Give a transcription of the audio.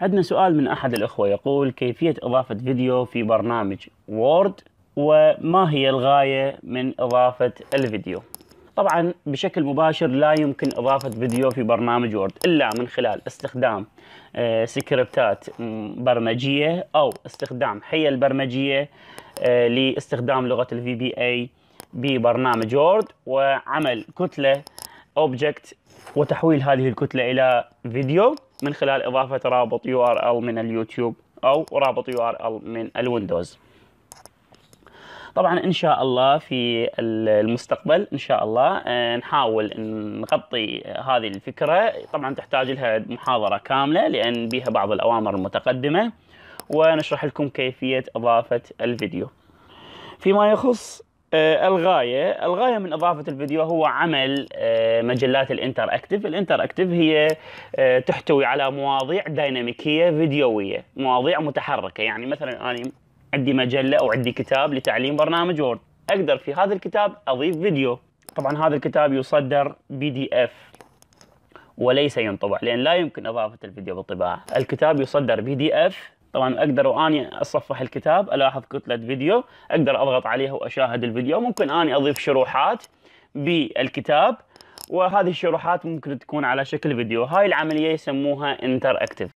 عندنا سؤال من أحد الأخوة يقول كيفية إضافة فيديو في برنامج وورد وما هي الغاية من إضافة الفيديو طبعا بشكل مباشر لا يمكن إضافة فيديو في برنامج وورد إلا من خلال استخدام آه، سكريبتات برمجية أو استخدام حيل برمجية آه، لاستخدام لغة الفي بي اي ببرنامج وورد وعمل كتلة اوبجكت وتحويل هذه الكتلة إلى فيديو من خلال إضافة رابط URL من اليوتيوب أو رابط URL من الويندوز طبعا ان شاء الله في المستقبل ان شاء الله آه، نحاول نغطي هذه الفكره طبعا تحتاج لها محاضره كامله لان بها بعض الاوامر المتقدمه ونشرح لكم كيفيه اضافه الفيديو فيما يخص آه، الغايه الغايه من اضافه الفيديو هو عمل آه، مجلات الانتر اكتف الانتر اكتف هي آه، تحتوي على مواضيع ديناميكيه فيديويه مواضيع متحركه يعني مثلا انا عندي مجله او عندي كتاب لتعليم برنامج وورد اقدر في هذا الكتاب اضيف فيديو طبعا هذا الكتاب يصدر بي دي اف وليس ينطبع لان لا يمكن اضافه الفيديو بالطباعه الكتاب يصدر بي دي اف طبعا اقدر واني اصفح الكتاب الاحظ كتله فيديو اقدر اضغط عليها واشاهد الفيديو ممكن اني اضيف شروحات بالكتاب وهذه الشروحات ممكن تكون على شكل فيديو هاي العمليه يسموها انتر اكتف